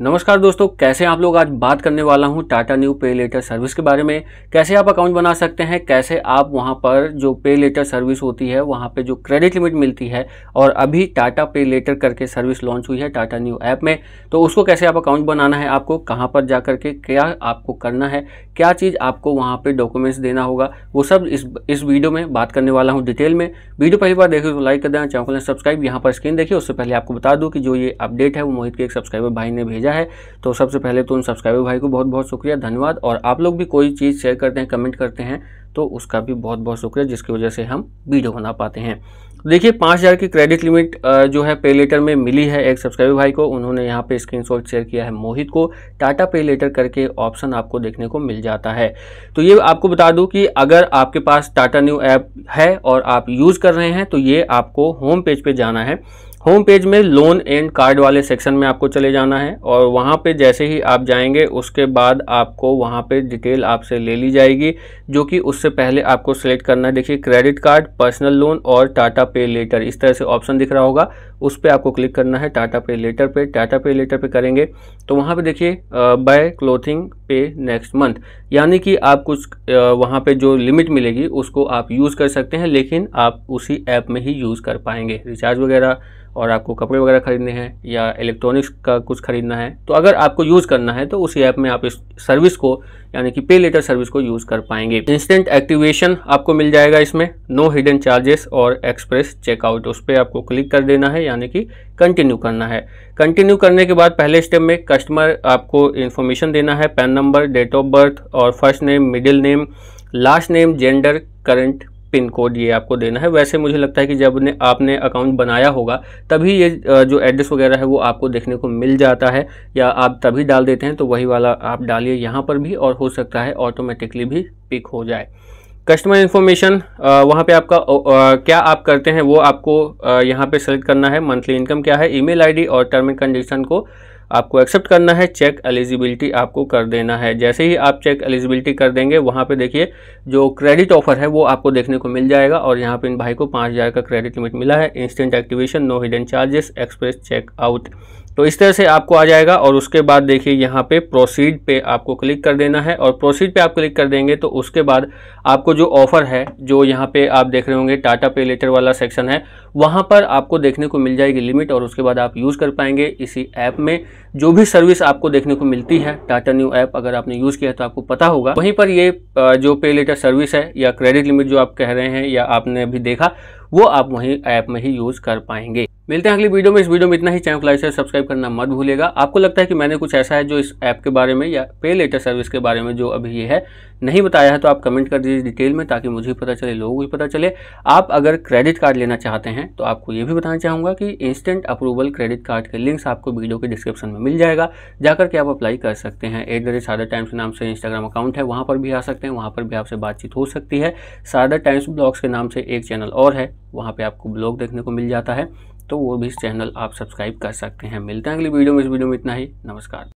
नमस्कार दोस्तों कैसे आप लोग आज बात करने वाला हूं Tata Neu pay later service के बारे में कैसे आप अकाउंट बना सकते हैं कैसे आप वहां पर जो पे लेटर सर्विस होती है वहां पे जो क्रेडिट लिमिट मिलती है और अभी टाटा पे लेटर करके सर्विस लॉन्च हुई है टाटा न्यू ऐप में तो उसको कैसे आप अकाउंट बनाना है आपको कहाँ पर जा के क्या आपको करना है क्या चीज़ आपको वहाँ पर डॉक्यूमेंट्स देना होगा वो सब इस इस वीडियो में बात करने वाला हूँ डिटेल में वीडियो पहली बार देखिए तो लाइक कर देना चैनल सब्सक्राइब यहाँ पर स्क्रीन देखिए उससे पहले आपको बता दूँ कि जो ये अपडेट है वो मोहित के एक सब्सक्राइबर भाई ने भेजा भेजा है तो सबसे पहले तो उन सब्सक्राइबर भाई को बहुत बहुत शुक्रिया धन्यवाद और आप लोग भी कोई चीज़ शेयर करते हैं कमेंट करते हैं तो उसका भी बहुत बहुत शुक्रिया जिसकी वजह से हम वीडियो बना पाते हैं देखिए पाँच हज़ार की क्रेडिट लिमिट जो है पे लेटर में मिली है एक सब्सक्राइबर भाई को उन्होंने यहाँ पे स्क्रीनशॉट शेयर किया है मोहित को टाटा पे लेटर करके ऑप्शन आपको देखने को मिल जाता है तो ये आपको बता दूं कि अगर आपके पास टाटा न्यू ऐप है और आप यूज़ कर रहे हैं तो ये आपको होम पेज पर पे जाना है होम पेज में लोन एंड कार्ड वाले सेक्शन में आपको चले जाना है और वहाँ पे जैसे ही आप जाएंगे उसके बाद आपको वहाँ पे डिटेल आपसे ले ली जाएगी जो कि उससे पहले आपको सेलेक्ट करना है देखिए क्रेडिट कार्ड पर्सनल लोन और टाटा पे लेटर इस तरह से ऑप्शन दिख रहा होगा उस पर आपको क्लिक करना है टाटा पे लेटर पे टाटा पे लेटर पे करेंगे तो वहाँ पे देखिए buy clothing pay next month यानी कि आप कुछ वहाँ पे जो लिमिट मिलेगी उसको आप यूज़ कर सकते हैं लेकिन आप उसी ऐप में ही यूज़ कर पाएंगे रिचार्ज वगैरह और आपको कपड़े वगैरह खरीदने हैं या इलेक्ट्रॉनिक्स का कुछ खरीदना है तो अगर आपको यूज़ करना है तो उसी ऐप में आप इस सर्विस को यानी कि पे लेटर सर्विस को यूज़ कर पाएंगे इंस्टेंट एक्टिवेशन आपको मिल जाएगा इसमें नो हिडन चार्जेस और एक्सप्रेस चेकआउट उस पर आपको क्लिक कर देना है यानी कि कंटिन्यू करना है कंटिन्यू करने के बाद पहले स्टेप में कस्टमर आपको इन्फॉर्मेशन देना है PAN number date of birth और first name middle name last name gender current pin code ये आपको देना है वैसे मुझे लगता है कि जब ने आपने अकाउंट बनाया होगा तभी ये जो एड्रेस वगैरह है वो आपको देखने को मिल जाता है या आप तभी डाल देते हैं तो वही वाला आप डालिए यहाँ पर भी और हो सकता है ऑटोमेटिकली भी पिक हो जाए कस्टमर इन्फॉर्मेशन वहाँ पे आपका आ, क्या आप करते हैं वो आपको यहाँ पे सेलेक्ट करना है मंथली इनकम क्या है ईमेल आईडी और टर्म एंड कंडीशन को आपको एक्सेप्ट करना है चेक एलिजिबिलिटी आपको कर देना है जैसे ही आप चेक एलिजिबिलिटी कर देंगे वहाँ पे देखिए जो क्रेडिट ऑफर है वो आपको देखने को मिल जाएगा और यहाँ पे इन भाई को पाँच हज़ार का क्रेडिट लिमिट मिला है instant activation no hidden charges express check out तो इस तरह से आपको आ जाएगा और उसके बाद देखिए यहाँ पे प्रोसीड पे आपको क्लिक कर देना है और प्रोसीड पे आप क्लिक कर देंगे तो उसके बाद आपको जो ऑफ़र है जो यहाँ पे आप देख रहे होंगे टाटा पे लेटर वाला सेक्शन है वहाँ पर आपको देखने को मिल जाएगी लिमिट और उसके बाद आप यूज़ कर पाएंगे इसी ऐप में जो भी सर्विस आपको देखने को मिलती है टाटा न्यू ऐप अगर आपने यूज़ किया तो आपको पता होगा वहीं पर ये जो पे लेटर सर्विस है या क्रेडिट लिमिट जो आप कह रहे हैं या आपने अभी देखा वो आप वहीं ऐप में ही यूज़ कर पाएंगे मिलते हैं अगली वीडियो में इस वीडियो में इतना ही चैनल लाइक लाइक सब्सक्राइब करना मत भूलेगा आपको लगता है कि मैंने कुछ ऐसा है जो इस ऐप के बारे में या पे लेटर सर्विस के बारे में जो अभी ये है नहीं बताया है तो आप कमेंट कर दीजिए डिटेल में ताकि मुझे भी पता चले लोगों को भी पता चले आप अगर क्रेडिट कार्ड लेना चाहते हैं तो आपको ये भी बताना चाहूँगा कि इंस्टेंट अप्रूवल क्रेडिट कार्ड के लिंक्स आपको वीडियो के डिस्क्रिप्शन में मिल जाएगा जाकर के आप अप्लाई कर सकते हैं एट द रेट टाइम्स के नाम से इंस्टाग्राम अकाउंट है वहाँ पर भी आ सकते हैं वहाँ पर भी आपसे बातचीत हो सकती है सादर टाइम्स ब्लॉग्स के नाम से एक चैनल और है वहाँ पर आपको ब्लॉग देखने को मिल जाता है तो वो भी चैनल आप सब्सक्राइब कर सकते हैं मिलते हैं अगली वीडियो में इस वीडियो में इतना ही नमस्कार